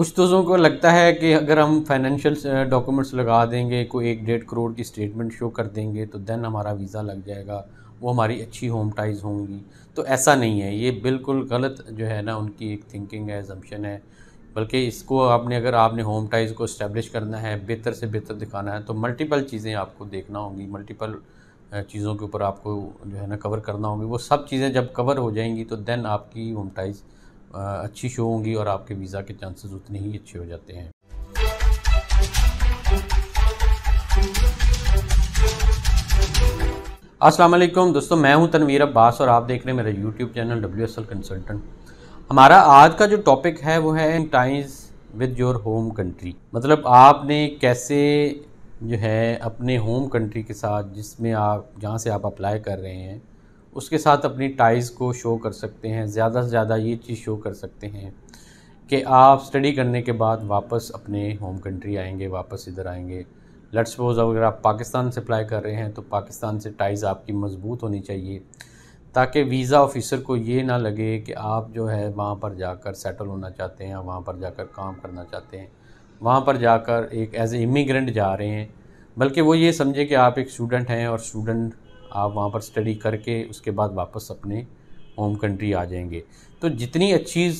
कुछ दोस्तों को लगता है कि अगर हम फाइनेंशियल डॉक्यूमेंट्स लगा देंगे कोई एक डेढ़ करोड़ की स्टेटमेंट शो कर देंगे तो देन हमारा वीज़ा लग जाएगा वो हमारी अच्छी होम टाइज होंगी तो ऐसा नहीं है ये बिल्कुल गलत जो है ना उनकी एक थिंकिंग है जम्पन है बल्कि इसको आपने अगर आपने होम टाइज को इस्टेब्लिश करना है बेहतर से बेहतर दिखाना है तो मल्टीपल चीज़ें आपको देखना होंगी मल्टीपल चीज़ों के ऊपर आपको जो है ना कवर करना होगी वो सब चीज़ें जब कवर हो जाएंगी तो देन आपकी होम टाइज अच्छी शो होंगी और आपके वीज़ा के चांसेस उतने ही अच्छे हो जाते हैं वालेकुम दोस्तों मैं हूं तनवीर अब्बास और आप देख रहे हैं मेरा YouTube channel W S L consultant हमारा आज का जो टॉपिक है वो है times with your home country मतलब आपने कैसे जो है अपने होम कंट्री के साथ जिसमें आप जहाँ से आप अप्लाई कर रहे हैं उसके साथ अपनी टाइज़ को शो कर सकते हैं ज़्यादा से ज़्यादा ये चीज़ शो कर सकते हैं कि आप स्टडी करने के बाद वापस अपने होम कंट्री आएंगे वापस इधर आएंगे लेट सपोज अगर आप पाकिस्तान से अप्लाई कर रहे हैं तो पाकिस्तान से टाइज़ आपकी मज़बूत होनी चाहिए ताकि वीज़ा ऑफिसर को ये ना लगे कि आप जो है वहाँ पर जाकर सेटल होना चाहते हैं वहाँ पर जाकर काम करना चाहते हैं वहाँ पर जाकर एक एज ए इमिग्रेंट जा रहे हैं बल्कि वो ये समझे कि आप एक स्टूडेंट हैं और स्टूडेंट आप वहाँ पर स्टडी करके उसके बाद वापस अपने होम कंट्री आ जाएंगे तो जितनी अच्छी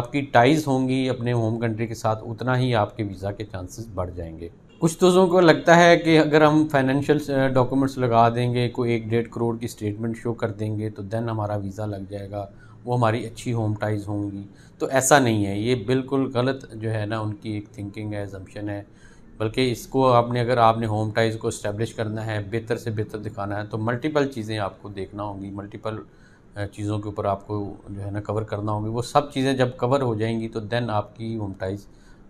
आपकी टाइज होंगी अपने होम कंट्री के साथ उतना ही आपके वीज़ा के चांसेस बढ़ जाएंगे कुछ दोस्तों तो को लगता है कि अगर हम फाइनेंशियल डॉक्यूमेंट्स लगा देंगे कोई एक डेढ़ करोड़ की स्टेटमेंट शो कर देंगे तो देन हमारा वीज़ा लग जाएगा वो हमारी अच्छी होम टाइज होंगी तो ऐसा नहीं है ये बिल्कुल गलत जो है ना उनकी एक थिंकिंग है जम्पन है बल्कि इसको आपने अगर आपने होम टाइज को इस्टेब्लिश करना है बेहतर से बेहतर दिखाना है तो मल्टीपल चीज़ें आपको देखना होंगी मल्टीपल चीज़ों के ऊपर आपको जो है ना कवर करना होगी वो सब चीज़ें जब कवर हो जाएंगी तो देन आपकी होम टाइज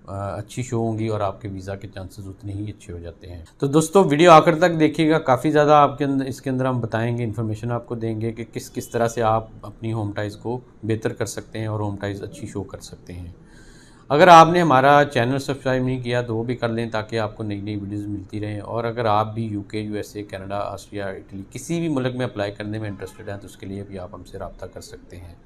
अच्छी शो होंगी और आपके वीज़ा के चांसेस उतने ही अच्छे हो जाते हैं तो दोस्तों वीडियो आखिर तक देखिएगा काफ़ी ज़्यादा आपके अंदर इसके अंदर हम बताएंगे इन्फॉर्मेशन आपको देंगे कि किस किस तरह से आप अपनी होम टाइज को बेहतर कर सकते हैं और होम टाइज अच्छी शो कर सकते हैं अगर आपने हमारा चैनल सब्सक्राइब नहीं किया तो वो भी कर लें ताकि आपको नई नई वीडियोज़ मिलती रहें और अगर आप भी UK USA Canada Austria Italy किसी भी मुल्क में अप्लाई करने में इंटरेस्टेड हैं तो उसके लिए भी आप हमसे रबता कर सकते हैं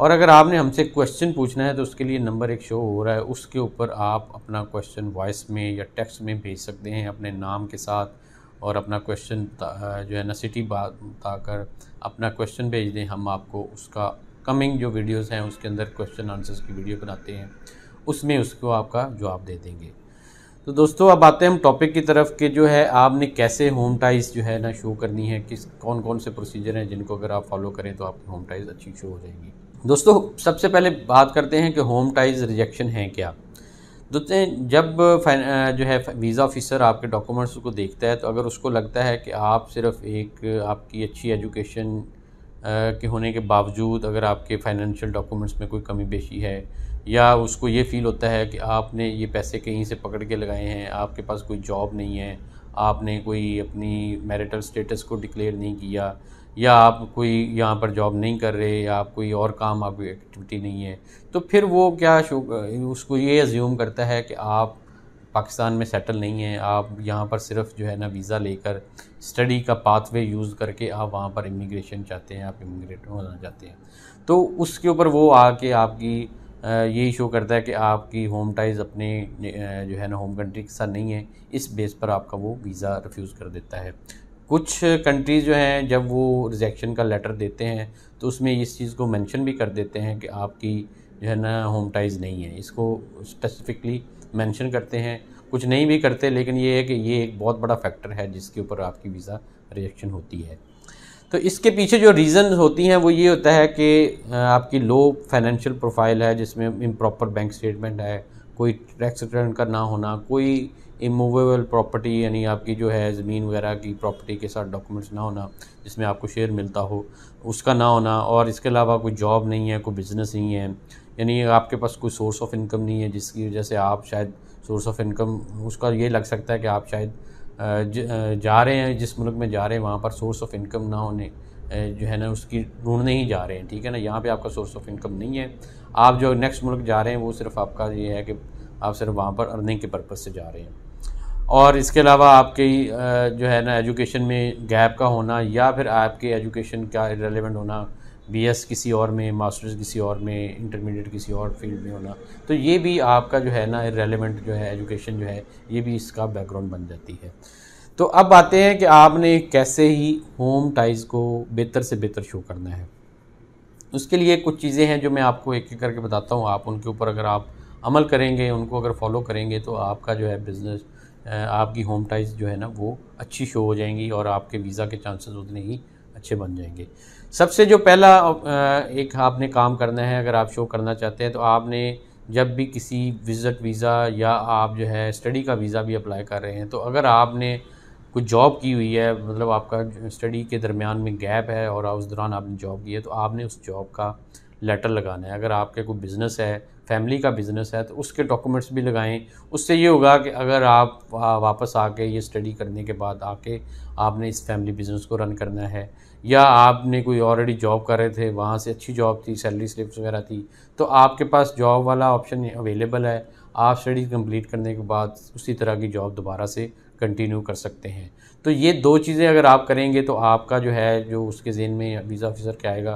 और अगर आपने हमसे क्वेश्चन पूछना है तो उसके लिए नंबर एक शो हो रहा है उसके ऊपर आप अपना क्वेश्चन वॉइस में या टेक्स में भेज सकते हैं अपने नाम के साथ और अपना क्वेश्चन जो है ना सिटी बात बताकर अपना क्वेश्चन भेज दें हम आपको उसका कमिंग जो वीडियोस हैं उसके अंदर क्वेश्चन आंसर्स की वीडियो बनाते हैं उसमें उसको आपका जवाब दे देंगे तो दोस्तों अब आते हैं हम टॉपिक की तरफ कि जो है आपने कैसे होम टाइज जो है ना शो करनी है किस कौन कौन से प्रोसीजर हैं जिनको अगर आप फॉलो करें तो आपकी होम टाइज अच्छी शो हो जाएगी दोस्तों सबसे पहले बात करते हैं कि होम टाइज रिजेक्शन है क्या दोस्तों जब जो है वीज़ा ऑफिसर आपके डॉक्यूमेंट्स को देखता है तो अगर उसको लगता है कि आप सिर्फ एक आपकी अच्छी एजुकेशन के होने के बावजूद अगर आपके फाइनेंशियल डॉक्यूमेंट्स में कोई कमी बेशी है या उसको ये फील होता है कि आपने ये पैसे कहीं से पकड़ के लगाए हैं आपके पास कोई जॉब नहीं है आपने कोई अपनी मैरिटल स्टेटस को डिक्लेयर नहीं किया या आप कोई यहाँ पर जॉब नहीं कर रहे या आप कोई और काम आपकी एक्टिविटी नहीं है तो फिर वो क्या शो उसको ये एज्यूम करता है कि आप पाकिस्तान में सेटल नहीं हैं आप यहाँ पर सिर्फ जो है ना वीज़ा लेकर स्टडी का पाथवे यूज़ करके आप वहाँ पर इमिग्रेशन चाहते हैं आप इमिग्रेट होना चाहते हैं तो उसके ऊपर वो आके आपकी यही शो करता है कि आपकी होम टाइज अपने जो है ना होम कंट्री के साथ नहीं है इस बेस पर आपका वो वीज़ा रिफ्यूज़ कर देता है कुछ कंट्रीज़ जो हैं जब वो रिजेक्शन का लेटर देते हैं तो उसमें इस चीज़ को मेंशन भी कर देते हैं कि आपकी जो है ना होम टाइज नहीं है इसको स्पेसिफिकली मेंशन करते हैं कुछ नहीं भी करते लेकिन ये है कि ये एक बहुत बड़ा फैक्टर है जिसके ऊपर आपकी वीज़ा रिजेक्शन होती है तो इसके पीछे जो रीज़न होती हैं वो ये होता है कि आपकी लो फाइनेंशियल प्रोफाइल है जिसमें इम्प्रॉपर बैंक स्टेटमेंट है कोई टैक्स रिटर्न का ना होना कोई इमूवेबल प्रॉपर्टी यानी आपकी जो है ज़मीन वगैरह की प्रॉपर्टी के साथ डॉक्यूमेंट्स ना होना जिसमें आपको शेयर मिलता हो उसका ना होना और इसके अलावा कोई जॉब नहीं है कोई बिज़नेस नहीं है यानी आपके पास कोई सोर्स ऑफ इनकम नहीं है जिसकी वजह से आप शायद सोर्स ऑफ इनकम उसका ये लग सकता है कि आप शायद जा रहे हैं जिस मुल्क में जा रहे हैं वहाँ पर सोर्स ऑफ इनकम ना होने जो है ना उसकी ढूंढने ही जा रहे हैं ठीक है ना यहाँ पे आपका सोर्स ऑफ इनकम नहीं है आप जो नेक्स्ट मुल्क जा रहे हैं वो सिर्फ आपका ये है कि आप सिर्फ वहाँ पर अर्निंग के पर्पज़ से जा रहे हैं और इसके अलावा आपके जो है ना एजुकेशन में गैप का होना या फिर आपके एजुकेशन का रेलिवेंट होना बीएस किसी और में मास्टर्स किसी और में इंटरमीडिएट किसी और फील्ड में होना तो ये भी आपका जो है ना रेलिवेंट जो है एजुकेशन जो है ये भी इसका बैकग्राउंड बन जाती है तो अब आते हैं कि आपने कैसे ही होम टाइज को बेहतर से बेहतर शो करना है उसके लिए कुछ चीज़ें हैं जो मैं आपको एक एक करके बताता हूँ आप उनके ऊपर अगर आप अमल करेंगे उनको अगर फॉलो करेंगे तो आपका जो है बिज़नेस आपकी होम टाइज जो है ना वो अच्छी शो हो जाएंगी और आपके वीज़ा के चांसेस उतने ही अच्छे बन जाएंगे सबसे जो पहला एक आपने काम करना है अगर आप शो करना चाहते हैं तो आपने जब भी किसी विज़िट वीज़ा या आप जो है स्टडी का वीज़ा भी अप्लाई कर रहे हैं तो अगर आपने कुछ जॉब की हुई है मतलब आपका स्टडी के दरमियान में गैप है और उस दौरान आपने जॉब की है तो आपने उस जॉब का लेटर लगाना है अगर आपके कोई बिज़नेस है फैमिली का बिज़नेस है तो उसके डॉक्यूमेंट्स भी लगाएं उससे ये होगा कि अगर आप वापस आके ये स्टडी करने के बाद आके आपने इस फैमिली बिज़नेस को रन करना है या आपने कोई ऑलरेडी जॉब कर रहे थे वहाँ से अच्छी जॉब थी सैलरी स्लिप्स वगैरह थी तो आपके पास जॉब वाला ऑप्शन अवेलेबल है आप स्टडी कंप्लीट करने के बाद उसी तरह की जॉब दोबारा से कंटिन्यू कर सकते हैं तो ये दो चीज़ें अगर आप करेंगे तो आपका जो है जो उसके जेन में वीज़ा ऑफिसर क्या आएगा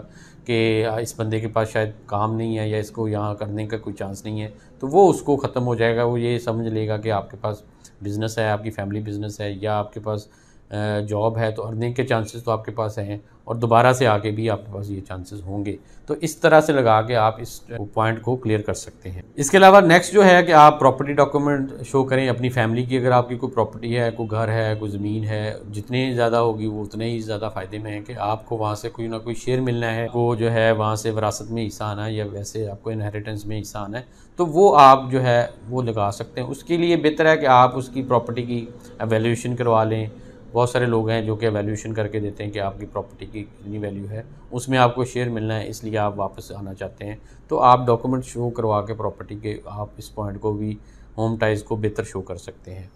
कि इस बंदे के पास शायद काम नहीं है या इसको यहाँ करने का कोई चांस नहीं है तो वो उसको ख़त्म हो जाएगा वो ये समझ लेगा कि आपके पास बिज़नेस है आपकी फैमिली बिज़नेस है या आपके पास जॉब है तो अर्निंग के चांसेस तो आपके पास हैं और दोबारा से आके भी आपके पास ये चांसेस होंगे तो इस तरह से लगा के आप इस पॉइंट को क्लियर कर सकते हैं इसके अलावा नेक्स्ट जो है कि आप प्रॉपर्टी डॉक्यूमेंट शो करें अपनी फैमिली की अगर आपकी कोई प्रॉपर्टी है कोई घर है कोई ज़मीन है जितने ज़्यादा होगी वो उतने ही ज़्यादा फ़ायदे में है कि आपको वहाँ से कोई ना कोई शेयर मिलना है वो जो है वहाँ से विरासत में हिस्सा आना है या वैसे आपको इनहेरिटेंस में हिस्सा आना है तो वो आप जो है वो लगा सकते हैं उसके लिए बेहतर है कि आप उसकी प्रॉपर्टी की एवेल्यूशन करवा लें बहुत सारे लोग हैं जो कि वैल्यूशन करके देते हैं कि आपकी प्रॉपर्टी की कितनी वैल्यू है उसमें आपको शेयर मिलना है इसलिए आप वापस आना चाहते हैं तो आप डॉक्यूमेंट शो करवा के प्रॉपर्टी के आप इस पॉइंट को भी होम टाइज को बेहतर शो कर सकते हैं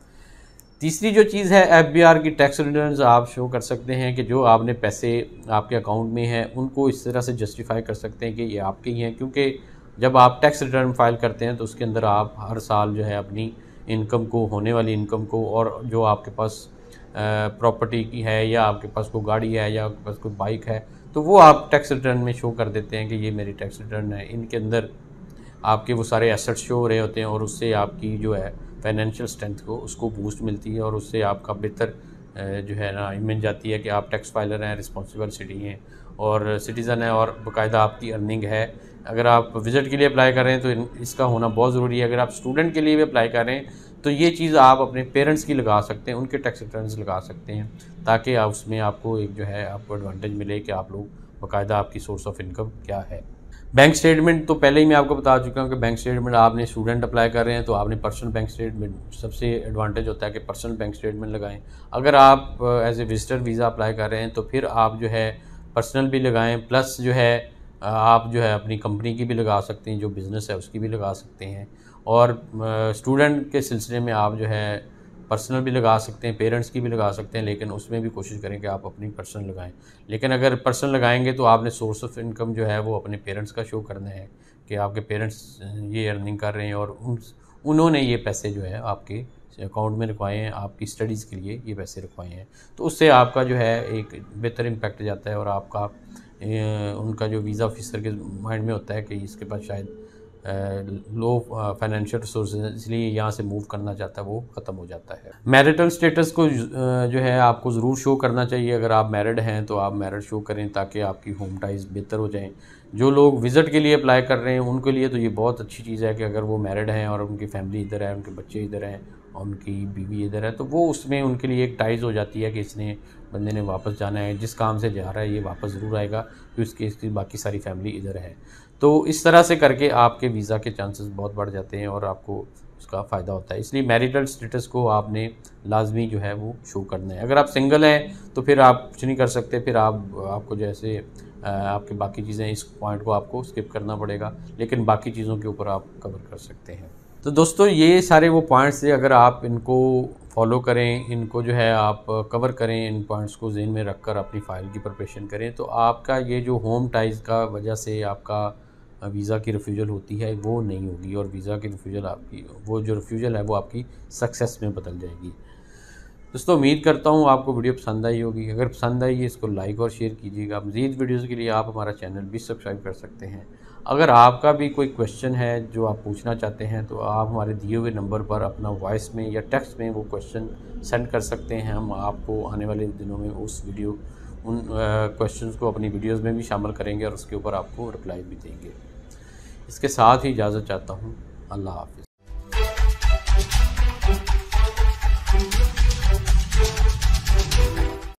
तीसरी जो चीज़ है एफ की टैक्स रिटर्न आप शो कर सकते हैं कि जो आपने पैसे आपके अकाउंट में हैं उनको इस तरह से जस्टिफाई कर सकते हैं कि ये आपके ही हैं क्योंकि जब आप टैक्स रिटर्न फाइल करते हैं तो उसके अंदर आप हर साल जो है अपनी इनकम को होने वाली इनकम को और जो आपके पास प्रॉपर्टी की है या आपके पास कोई गाड़ी है या आपके पास कोई बाइक है तो वो आप टैक्स रिटर्न में शो कर देते हैं कि ये मेरी टैक्स रिटर्न है इनके अंदर आपके वो सारे एसेट्स शो हो रहे होते हैं और उससे आपकी जो है फाइनेंशियल स्ट्रेंथ को उसको बूस्ट मिलती है और उससे आपका बेहतर जो है ना इमेज जाती है कि आप टैक्स फाइलर हैं रिस्पॉन्सिबल सिटी हैं और सिटीज़न है और बाकायदा आपकी अर्निंग है अगर आप विज़िट के लिए अप्लाई करें तो इसका होना बहुत ज़रूरी है अगर आप स्टूडेंट के लिए भी अप्लाई करें तो ये चीज़ आप अपने पेरेंट्स की लगा सकते हैं उनके टैक्स रिटर्न लगा सकते हैं ताकि आप उसमें आपको एक जो है आपको एडवांटेज मिले कि आप लोग बाकायदा आपकी सोर्स ऑफ इनकम क्या है बैंक स्टेटमेंट तो पहले ही मैं आपको बता चुका हूँ कि बैंक स्टेटमेंट आपने स्टूडेंट अप्लाई कर रहे हैं तो आपने पर्सनल बैंक स्टेटमेंट सबसे एडवांटेज होता है कि पर्सनल बैंक स्टेटमेंट लगाएं अगर आप as a visitor visa apply कर रहे हैं तो फिर आप जो है पर्सनल भी लगाएं प्लस जो है आप जो है अपनी कंपनी की भी लगा सकते हैं जो बिज़नेस है उसकी भी लगा सकते हैं और स्टूडेंट के सिलसिले में आप जो है पर्सनल भी लगा सकते हैं पेरेंट्स की भी लगा सकते हैं लेकिन उसमें भी कोशिश करें कि आप अपनी पर्सनल लगाएं लेकिन अगर पर्सनल लगाएंगे तो आपने सोर्स ऑफ इनकम जो है वो अपने पेरेंट्स का शो करना है कि आपके पेरेंट्स ये अर्निंग कर रहे हैं और उन उन्होंने ये पैसे जो है आपके अकाउंट में रखवाए हैं आपकी स्टडीज़ के लिए ये पैसे रखवाए हैं तो उससे आपका जो है एक बेहतर इम्पैक्ट जाता है और आपका उनका जो वीज़ा ऑफिसर के माइंड में होता है कि इसके पास शायद लो फाइनेंशियल रिसोर्स इसलिए यहाँ से मूव करना चाहता है वो ख़त्म हो जाता है मैरिटल स्टेटस को जो है आपको ज़रूर शो करना चाहिए अगर आप मैरिड हैं तो आप मैरिड शो करें ताकि आपकी होम टाइज बेहतर हो जाएं जो लोग विज़िट के लिए अप्लाई कर रहे हैं उनके लिए तो ये बहुत अच्छी चीज़ है कि अगर वो मैरिड हैं और उनकी फैमिली इधर है उनके बच्चे इधर हैं और उनकी बीवी इधर है तो वो उसमें उनके लिए एक टाइज हो जाती है कि इसने बंदे ने वापस जाना है जिस काम से जा रहा है ये वापस ज़रूर आएगा कि उसकी इसकी बाकी सारी फैमिली इधर है तो इस तरह से करके आपके वीज़ा के चांसेस बहुत बढ़ जाते हैं और आपको उसका फ़ायदा होता है इसलिए मैरिटल स्टेटस को आपने लाजमी जो है वो शो करना है अगर आप सिंगल हैं तो फिर आप कुछ नहीं कर सकते फिर आप आपको जैसे आपके बाकी चीज़ें इस पॉइंट को आपको स्किप करना पड़ेगा लेकिन बाकी चीज़ों के ऊपर आप कवर कर सकते हैं तो दोस्तों ये सारे वो पॉइंट्स थे अगर आप इनको फॉलो करें इनको जो है आप कवर करें इन पॉइंट्स को जेन में रख कर अपनी फ़ाइल की प्रिपरेशन करें तो आपका ये जो होम टाइज का वजह से आपका वीज़ा की रिफ्यूज़ल होती है वो नहीं होगी और वीज़ा की रिफ्यूज़ल आपकी वो जो रिफ्यूज़ल है वो आपकी सक्सेस में बदल जाएगी दोस्तों उम्मीद करता हूँ आपको वीडियो पसंद आई होगी अगर पसंद आई है इसको लाइक और शेयर कीजिएगा मज़ीद वीडियोज़ के लिए आप हमारा चैनल भी सब्सक्राइब कर सकते हैं अगर आपका भी कोई क्वेश्चन है जो आप पूछना चाहते हैं तो आप हमारे दिए हुए नंबर पर अपना वॉइस में या टेक्स्ट में वो क्वेश्चन सेंड कर सकते हैं हम आपको आने वाले दिनों में उस वीडियो उन क्वेश्चंस को अपनी वीडियोस में भी शामिल करेंगे और उसके ऊपर आपको रिप्लाई भी देंगे इसके साथ ही इजाज़त चाहता हूँ अल्लाह हाफिज़